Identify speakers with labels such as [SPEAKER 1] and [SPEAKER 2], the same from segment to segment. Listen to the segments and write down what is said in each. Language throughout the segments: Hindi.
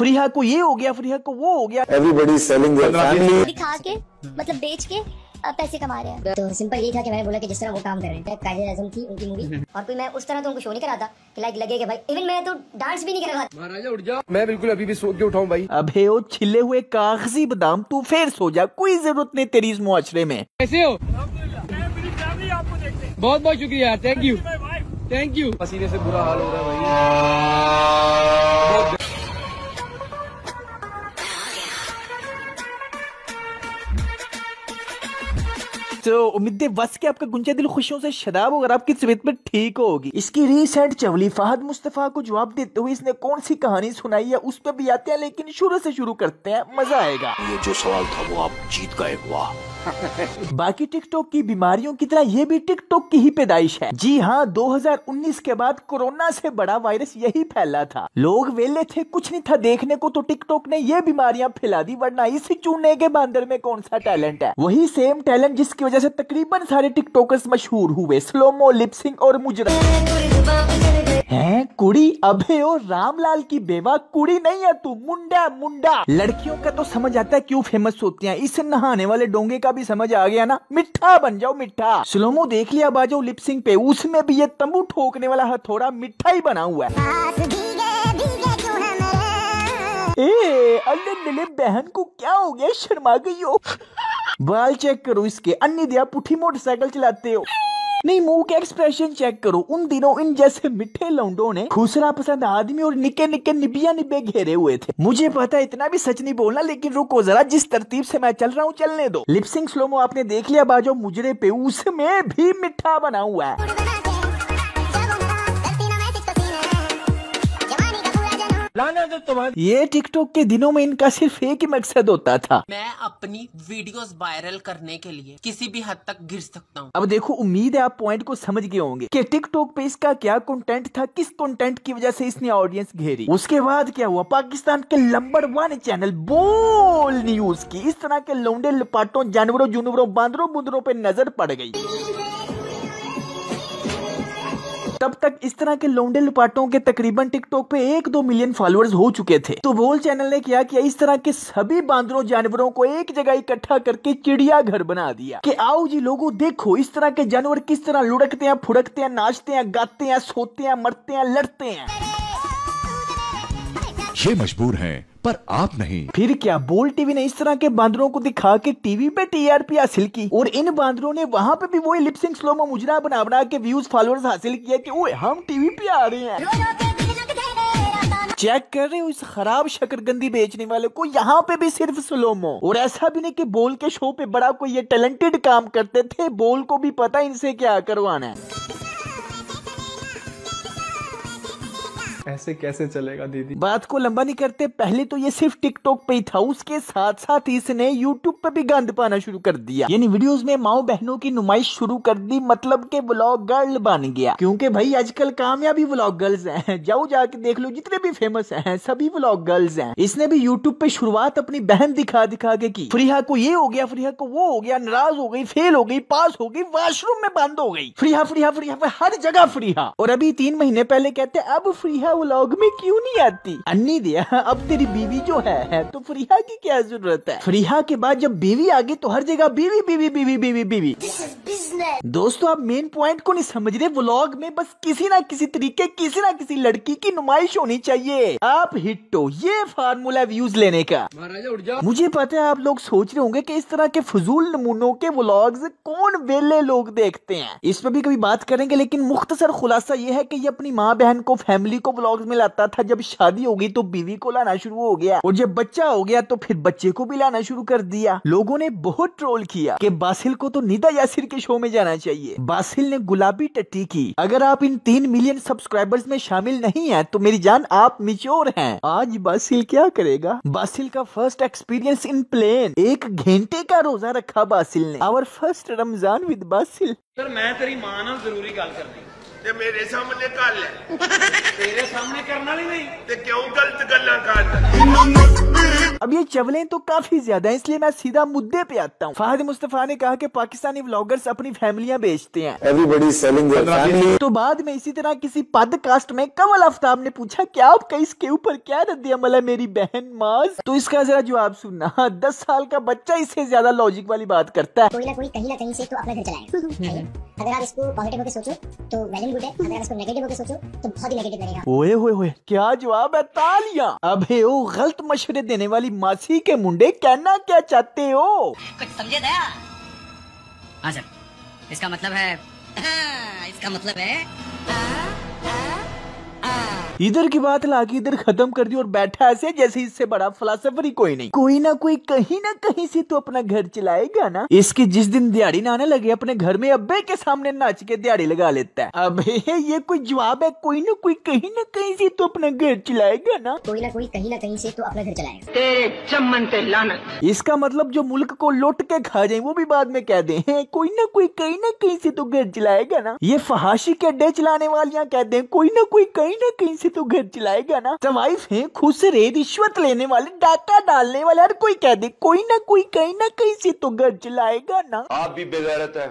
[SPEAKER 1] फ्रीहा को ये हो गया फ्रीहा को वो हो गया एवरीबडी सेलिंग दिखा के मतलब बेच के पैसे कमा रहे हैं तो सिंपल ये था कि मैंने बोला कि जिस तरह वो काम कर रहे थे कायदे आजम की उनकी मूवी हम्म। और कोई मैं उस तरह तो उनको शो नहीं करा था कि लाइक लगे भाई इवन मैं तो डांस भी नहीं कर रहा था महाराजा उठ जा मैं बिल्कुल अभी भी सो के उठाऊं भाई अबे ओ छिले हुए कागजी बादाम तू फिर सो जा कोई जरूरत नहीं तेरी इस मुआशरे में कैसे हो बहुत बहुत शुक्रिया थैंक यू थैंक यू पसीने से बुरा हाल हो रहा है भाई दोस्तों उम्मीद बस के आपका गुंजा दिल खुशियों से शराब अगर आपकी तबियत में ठीक होगी इसकी रीसेंट चवली फहद मुस्तफा को जवाब देते हुए इसने कौन सी कहानी सुनाई है उस पर भी आते हैं लेकिन शुरू से शुरू करते हैं मजा आएगा ये जो सवाल था वो आप जीत गए हुआ बाकी टिकटॉक की बीमारियों की तरह ये भी टिकटॉक की ही पैदाइश है जी हाँ 2019 के बाद कोरोना से बड़ा वायरस यही फैला था लोग वेले थे कुछ नहीं था देखने को तो टिकटॉक ने ये बीमारियां फैला दी वरना इसी चूने के बांदर में कौन सा टैलेंट है वही सेम टैलेंट जिसकी वजह से तकरीबन सारे टिकटॉकर्स मशहूर हुए स्लोमो लिपसिंग और मुजरा है कुड़ी अभे और रामलाल की बेवा कुड़ी नहीं है तू मुंडा मुंडा लड़कियों का तो समझ आता है क्यों फेमस होती हैं इस नहाने वाले डोंगे का का भी समझ आ गया ना मिठा बन जाओ मिठा स्लोमो देख लिया बाजो लिपसिंग पे उसमें भी ये तंबू ठोकने वाला हथौड़ा मिठा ही बना हुआ है ए अल्ले बहन को क्या हो गया शर्मा गई हो बाल चेक करो इसके अन्य दिया पुठी मोटरसाइकिल चलाते हो नहीं मुंह के एक्सप्रेशन चेक करो उन दिनों इन जैसे मिठे लौंडो ने खुसरा पसंद आदमी और निके निके निबिया निबे घेरे हुए थे मुझे पता इतना भी सच नहीं बोलना लेकिन रुको जरा जिस तरतीब से मैं चल रहा हूँ चलने दो लिपसिंग स्लोमो आपने देख लिया बाजो मुजरे पे उसमें भी मिठा बना हुआ है लाना तो तुम्हारे ये टिकटॉक के दिनों में इनका सिर्फ एक ही मकसद होता था मैं अपनी वीडियोस वायरल करने के लिए किसी भी हद तक गिर सकता हूँ अब देखो उम्मीद है आप पॉइंट को समझ गए होंगे कि टिकटॉक पे इसका क्या कंटेंट था किस कंटेंट की वजह से इसने ऑडियंस घेरी उसके बाद क्या हुआ पाकिस्तान के number one channel Bol news की इस तरह के लौंडे लपाटों जानवरों जुनवरों बांदरों बुंदरों पे नजर पड़ गई तब तक इस तरह के लोंडे लुपाटों के तकरीबन टिकटॉक पे एक दो मिलियन फॉलोअर्स हो चुके थे तो वोल चैनल ने क्या किया इस तरह के सभी बांदरों जानवरों को एक जगह इकट्ठा करके चिड़िया घर बना दिया कि आओ जी लोगो देखो इस तरह के जानवर किस तरह लुढ़कते हैं फुड़कते हैं नाचते हैं गाते हैं सोते हैं मरते हैं लड़ते हैं ये मजबूर हैं पर आप नहीं फिर क्या बोल टीवी ने इस तरह के बांदरों को दिखा के टीवी पे टीआरपी हासिल की और इन बांदरों ने वहाँ पे भी वो लिपसिंग स्लोमो मुजरा बना बना के व्यूज फॉलोअर्स हासिल किया कि ओए हम टीवी पे आ रहे हैं चेक कर रहे हो इस खराब शकरगंदी बेचने वाले को यहाँ पे भी सिर्फ स्लोमो और ऐसा भी नहीं कि बोल के शो पे बड़ा कोई ये टैलेंटेड काम करते थे बोल को भी पता इनसे क्या करवाना है ऐसे कैसे चलेगा दीदी बात को लंबा नहीं करते पहले तो ये सिर्फ टिकटॉक पे ही था उसके साथ साथ इसने यूट्यूब पे भी गंद पाना शुरू कर दिया यानी वीडियोस में माओ बहनों की नुमाइश शुरू कर दी मतलब के ब्लॉग गर्ल बन गया क्योंकि भाई आजकल कामयाबी ब्लॉग गर्ल्स हैं जाओ जाके देख लो जितने भी फेमस हैं सभी ब्लॉग गर्ल्स हैं इसने भी यूट्यूब पे शुरुआत अपनी बहन दिखा दिखा के की फ्रीहा को ये हो गया फ्रीहा को वो हो गया नाराज हो गई फेल हो गई पास हो गई वाशरूम में बंद हो गई फ्रीहा फ्रीहा फ्रीहा हर जगह फ्रीहा और अभी तीन महीने पहले कहते अब फ्रीहा फ्रिया व्लॉग में क्यों नहीं आती अन्नी दिया अब तेरी बीवी जो है, है तो फ्रिया की क्या जरूरत है फ्रिया के बाद जब बीवी आ गई तो हर जगह बीवी बीवी बीवी बीवी बीवी दोस्तों आप मेन पॉइंट को नहीं समझ रहे व्लॉग में बस किसी ना किसी तरीके किसी ना किसी लड़की की नुमाइश होनी चाहिए आप हिटो ये फार्मूला व्यूज लेने का मुझे पता है आप लोग सोच रहे होंगे कि इस तरह के फजूल नमूनों के व्लॉग्स कौन वेले लोग देखते हैं इस पर भी कभी बात करेंगे लेकिन मुख्तसर खुलासा ये है कि ये अपनी माँ बहन को फैमिली को व्लॉग्स में लाता था जब शादी हो गई तो बीवी को लाना शुरू हो गया और जब बच्चा हो गया तो फिर बच्चे को भी लाना शुरू कर दिया लोगों ने बहुत ट्रोल किया कि बासिल को तो निदा यासिर के शो में जाना चाहिए बासिल ने गुलाबी टट्टी की अगर आप इन तीन मिलियन सब्सक्राइबर्स में शामिल नहीं है तो मेरी जान आप मिच्योर है आज बासिल क्या करेगा बासिल का फर्स्ट एक्सपीरियंस इन प्लेन एक घंटे का रोजा रखा बासिल ने our first Ramzan with Basil sir मैं तेरी मां ना जरूरी गल करनी ਤੇ ਮੇਰੇ ਸਾਹਮਣੇ ਕਰ तेरे सामने करना भी नहीं ते क्यों गलत ਗੱਲਾਂ अब ये चवलें तो काफी ज्यादा हैं इसलिए मैं सीधा मुद्दे पे आता हूँ फाहिद मुस्तफा ने कहा कि पाकिस्तानी व्लॉगर्स अपनी फैमिलियाँ बेचते हैं एवरीबॉडी सेलिंग फैमिली तो बाद में इसी तरह किसी पॉडकास्ट में कमल आफ्ताब ने पूछा क्या आपका इसके ऊपर क्या रद्द अमल है मेरी बहन माज तो इसका जरा जवाब सुनना हाँ, दस साल का बच्चा इससे ज्यादा लॉजिक वाली बात करता है कोई ना कोई कहीं ना कहीं से तो अपना घर चलाएगा अगर आप इसको पॉजिटिव होकर सोचो तो वेल गुड है अगर आप इसको नेगेटिव होकर सोचो तो बहुत ही नेगेटिव लगेगा ओए होए होए क्या जवाब है तालियां अबे ओ गलत मशवरे देने वाली मासी के मुंडे कहना क्या चाहते हो कुछ समझे दया हां सर इसका मतलब है इसका मतलब है आ... इधर की बात ला के इधर खत्म कर दी और बैठा ऐसे जैसे इससे बड़ा फलासफर ही कोई नहीं कोई ना कोई कहीं ना कहीं से तो अपना घर चलाएगा ना इसकी जिस दिन दिहाड़ी ना आने लगे अपने घर में अब्बे के सामने नाच के दिहाड़ी लगा लेता है अब ये कोई जवाब है कोई ना कोई कहीं ना कहीं से तो अपना घर चलाएगा ना कोई ना कोई कहीं ना कहीं से तो अपना घर चलाएगा तेरे चमन पे लानत इसका मतलब जो मुल्क को लुट के खा जाए वो भी बाद में कह दे कोई ना कोई कहीं ना कहीं से तो घर चलाएगा ना ये फहाशी के अड्डे चलाने वालियाँ कहते हैं कोई ना कोई कहीं ना कहीं से तो घर चलाएगा ना सवाइफ है खुसरे रिश्वत लेने वाले डाका डालने वाले हर कोई कह दे कोई ना कोई कहीं ना कहीं से तो घर चलाएगा ना आप भी बेगैरत है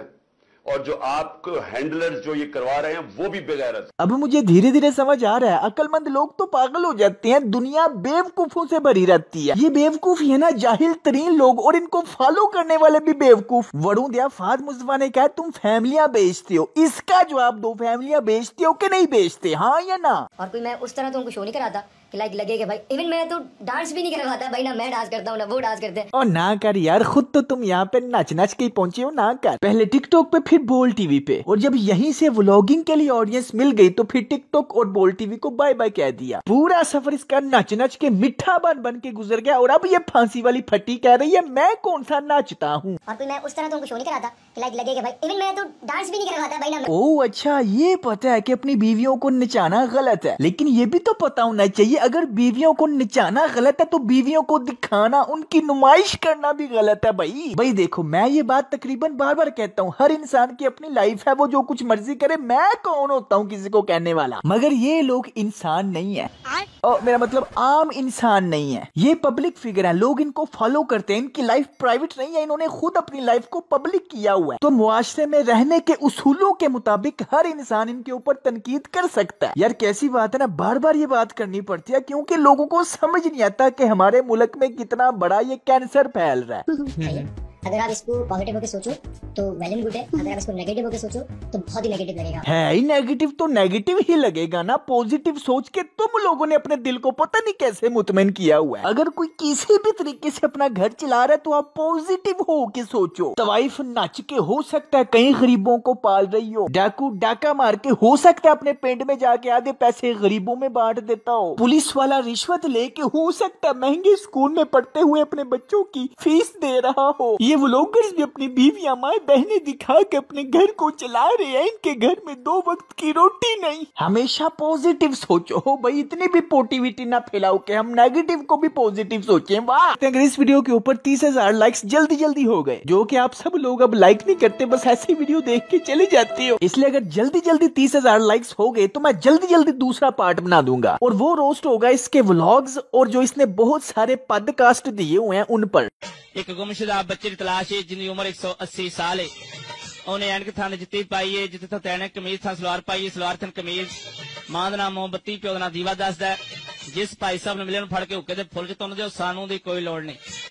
[SPEAKER 1] और जो आपको हैंडलर जो ये करवा रहे हैं वो भी बेगैरत अब मुझे धीरे धीरे समझ आ रहा है अकलमंद लोग तो पागल हो जाते हैं दुनिया बेवकूफों से भरी रहती है ये बेवकूफ है ना जाहिल तरीन लोग और इनको फॉलो करने वाले भी बेवकूफ वरुण दिया फाद मुस्तफा ने कहा तुम फैमिलिया बेचते हो इसका जवाब दो फैमिलिया बेचते हो के नहीं बेचते हाँ या ना और कोई मैं उस तरह तो उनको शो नहीं कराता लाइक लगेगा भाई इवन मैं तो डांस भी नहीं करवाता भाई ना मैं डांस करता हूँ ना वो डांस करते हैं और ना कर यार खुद तो तुम यहाँ पे नच नच के पहुंचे हो ना कर पहले टिकटॉक पे फिर बोल टीवी पे और जब यहीं से व्लॉगिंग के लिए ऑडियंस मिल गई तो फिर टिकटॉक और बोल टीवी को बाय बाय कह दिया पूरा सफर इसका नच नच के मिठा बन बन के गुजर गया और अब ये फांसी वाली फट्टी कह रही है मैं कौन सा नाचता हूँ और फिर तो मैं उस तरह तुमको तो शो नहीं कराता लाइक लगेगा भाई इवन मैं तो डांस भी नहीं करवाता भाई ना ओ अच्छा ये पता है की अपनी बीवियों को नचाना गलत है लेकिन ये भी तो पता होना चाहिए अगर बीवियों को निचाना गलत है तो बीवियों को दिखाना उनकी नुमाइश करना भी गलत है भाई भाई देखो मैं ये बात तकरीबन बार बार कहता हूँ हर इंसान की अपनी लाइफ है वो जो कुछ मर्जी करे मैं कौन होता हूँ किसी को कहने वाला मगर ये लोग इंसान नहीं है और मेरा मतलब आम इंसान नहीं है ये पब्लिक फिगर है लोग इनको फॉलो करते हैं इनकी लाइफ प्राइवेट नहीं है इन्होंने खुद अपनी लाइफ को पब्लिक किया हुआ है तो मुआरे में रहने के उसूलों के मुताबिक हर इंसान इनके ऊपर तनकीद कर सकता है यार कैसी बात है ना बार बार ये बात करनी पड़ती किया क्योंकि लोगों को समझ नहीं आता कि हमारे मुल्क में कितना बड़ा ये कैंसर फैल रहा है हम्म। अगर आप इसको पॉजिटिव होकर सोचो तो वेल एंड गुड है अगर आप इसको नेगेटिव होकर सोचो तो बहुत ही नेगेटिव लगेगा है ही नेगेटिव तो नेगेटिव ही लगेगा ना पॉजिटिव सोच के तुम लोगों ने अपने दिल को पता नहीं कैसे मुतमिन किया हुआ है अगर कोई किसी भी तरीके से अपना घर चला रहा है तो आप पॉजिटिव हो के सोचो तवाइफ नाच के हो सकता है कई गरीबों को पाल रही हो डाकू डाका मार के हो सकता है अपने पेंट में जाके आधे पैसे गरीबों में बांट देता हो पुलिस वाला रिश्वत लेके हो सकता है महंगे स्कूल में पढ़ते हुए अपने बच्चों की फीस दे रहा हो ये व्लॉगर्स भी अपनी बीवियां माए बहने दिखा के अपने घर को चला रहे हैं इनके घर में दो वक्त की रोटी नहीं हमेशा पॉजिटिव सोचो भाई इतनी भी पोटिविटी ना फैलाओ के हम नेगेटिव को भी पॉजिटिव सोचे वाह अगर इस वीडियो के ऊपर तीस हजार लाइक्स जल्दी जल्दी हो गए जो की आप सब लोग अब लाइक नहीं करते बस ऐसी वीडियो देख के चले जाते हो इसलिए अगर जल्दी जल्दी तीस हजार लाइक्स हो गए तो मैं जल्दी जल्दी दूसरा पार्ट बना दूंगा और वो रोस्ट होगा इसके व्लॉग्स और जो इसने बहुत सारे पॉडकास्ट दिए हुए हैं उन पर ਇੱਕ ਗੁੰਮਸ਼ੁਦਾ ਬੱਚੇ ਦੀ ਤਲਾਸ਼ ਹੈ ਜਿੰਦੀ ਉਮਰ 180 ਸਾਲ ਹੈ ਉਹਨੇ ਐਨਕ ਥਾਂ ਜਿੱਤੀ ਪਾਈ ਹੈ ਜਿੱਥੇ ਤੋਂ ਤੈਨੇ ਕਮੀਜ਼ ਥਾਂ ਸਲਵਾਰ ਪਾਈ ਹੈ ਸਲਵਾਰ ਥਾਂ ਕਮੀਜ਼ ਮਾਂ ਦਾ ਨਾਮ ਮੋਹਬਤੀ ਪਿਓ ਦਾ ਨਾਮ ਦੀਵਾ ਦੱਸਦਾ ਜਿਸ ਭਾਈ ਸਾਹਿਬ ਨੂੰ ਮਿਲਣ ਫੜ ਕੇ ਹੁੱਕੇ ਦੇ ਫੁੱਲ ਚ ਤੁੰਨ ਦਿਓ ਸਾਨੂੰ ਦੀ ਕੋਈ ਲੋੜ ਨਹੀਂ